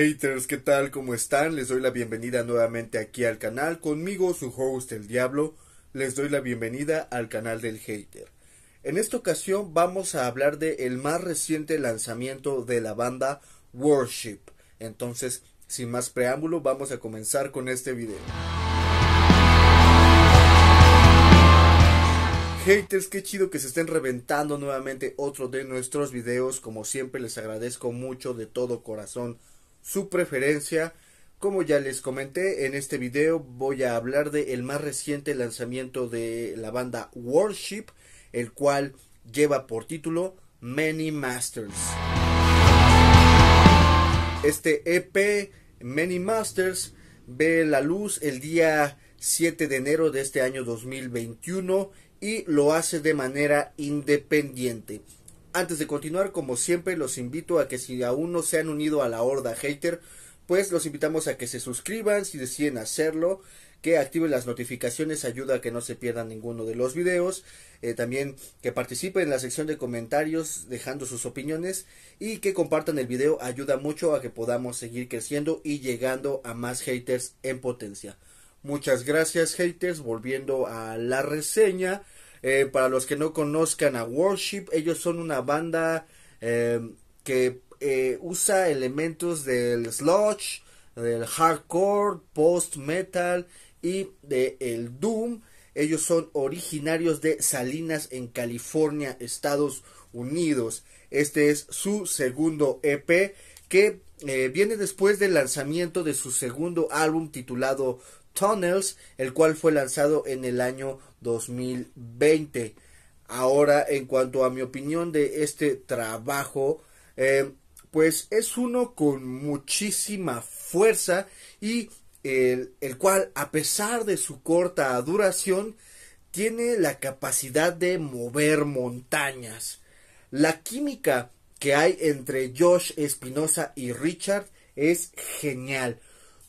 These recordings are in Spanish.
Haters, ¿qué tal? ¿Cómo están? Les doy la bienvenida nuevamente aquí al canal. Conmigo, su host el Diablo, les doy la bienvenida al canal del Hater. En esta ocasión vamos a hablar de el más reciente lanzamiento de la banda Worship. Entonces, sin más preámbulo, vamos a comenzar con este video. Haters, qué chido que se estén reventando nuevamente otro de nuestros videos. Como siempre, les agradezco mucho de todo corazón su preferencia. Como ya les comenté, en este video voy a hablar de el más reciente lanzamiento de la banda Worship, el cual lleva por título Many Masters. Este EP Many Masters ve la luz el día 7 de enero de este año 2021 y lo hace de manera independiente. Antes de continuar, como siempre, los invito a que si aún no se han unido a la horda hater, pues los invitamos a que se suscriban si deciden hacerlo, que activen las notificaciones, ayuda a que no se pierdan ninguno de los videos, eh, también que participen en la sección de comentarios dejando sus opiniones y que compartan el video, ayuda mucho a que podamos seguir creciendo y llegando a más haters en potencia. Muchas gracias haters, volviendo a la reseña. Eh, para los que no conozcan a Worship, ellos son una banda em, que eh, usa elementos del sludge, del hardcore, post-metal y del el doom. Ellos son originarios de Salinas en California, Estados Unidos. Este es su segundo EP que eh, viene después del lanzamiento de su segundo álbum titulado el cual fue lanzado en el año 2020. Ahora, en cuanto a mi opinión de este trabajo, eh, pues es uno con muchísima fuerza y el, el, cual, a pesar de su corta duración, tiene la capacidad de mover montañas. La química que hay entre Josh Espinosa y Richard es genial.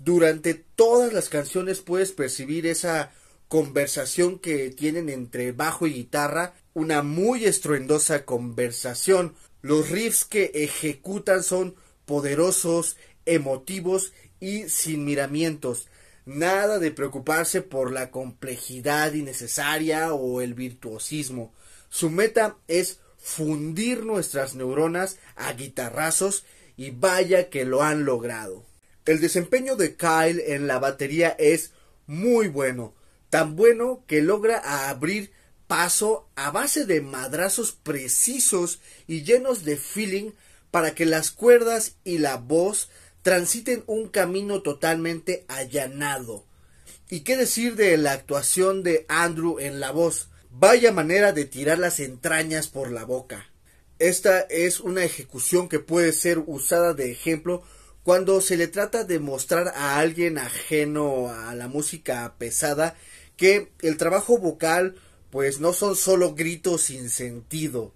Durante todas las canciones puedes percibir esa conversación que tienen entre bajo y guitarra, una muy estruendosa conversación. Los riffs que ejecutan son poderosos, emotivos y sin miramientos. Nada de preocuparse por la complejidad innecesaria o el virtuosismo. Su meta es fundir nuestras neuronas a guitarrazos y vaya que lo han logrado. El desempeño de Kyle en la batería es muy bueno, tan bueno que logra abrir paso a base de madrazos precisos y llenos de feeling para que las cuerdas y la voz transiten un camino totalmente allanado. ¿Y qué decir de la actuación de Andrew en la voz? Vaya manera de tirar las entrañas por la boca. Esta es una ejecución que puede ser usada de ejemplo cuando se le trata de mostrar a alguien ajeno a la música pesada que el trabajo vocal pues no son solo gritos sin sentido.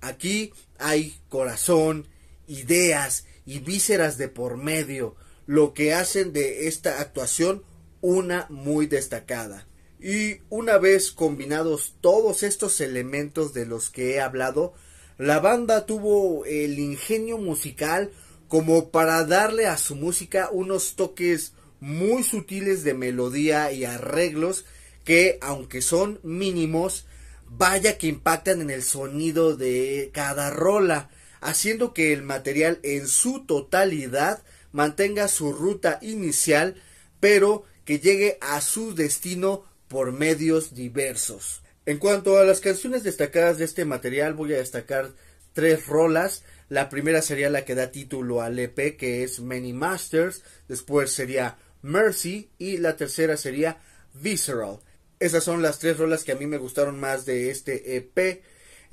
Aquí hay corazón, ideas y vísceras de por medio, lo que hacen de esta actuación una muy destacada. Y una vez combinados todos estos elementos de los que he hablado, la banda tuvo el ingenio musical como para darle a su música unos toques muy sutiles de melodía y arreglos que, aunque son mínimos, vaya que impactan en el sonido de cada rola, haciendo que el material en su totalidad mantenga su ruta inicial, pero que llegue a su destino por medios diversos. En cuanto a las canciones destacadas de este material, voy a destacar tres rolas. La primera sería la que da título al EP, que es Many Masters. Después sería Mercy. Y la tercera sería Visceral. Esas son las tres rolas que a mí me gustaron más de este EP.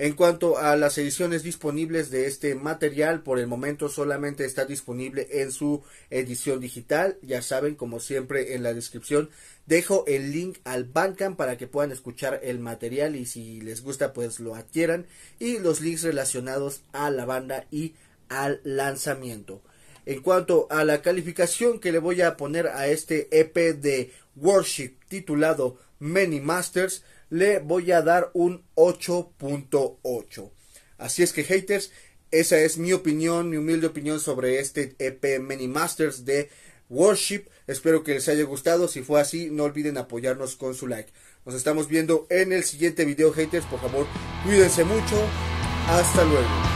En cuanto a las ediciones disponibles de este material, por el momento solamente está disponible en su edición digital. Ya saben, como siempre en la descripción, dejo el link al Bandcamp para que puedan escuchar el material y si les gusta pues lo adquieran y los links relacionados a la banda y al lanzamiento en cuanto a la calificación que le voy a poner a este EP de Worship titulado Many Masters, le voy a dar un 8.8. Así es que haters, esa es mi opinión, mi humilde opinión sobre este EP Many Masters de Worship. Espero que les haya gustado. Si fue así, no olviden apoyarnos con su like. Nos estamos viendo en el siguiente video, haters. Por favor, cuídense mucho. Hasta luego.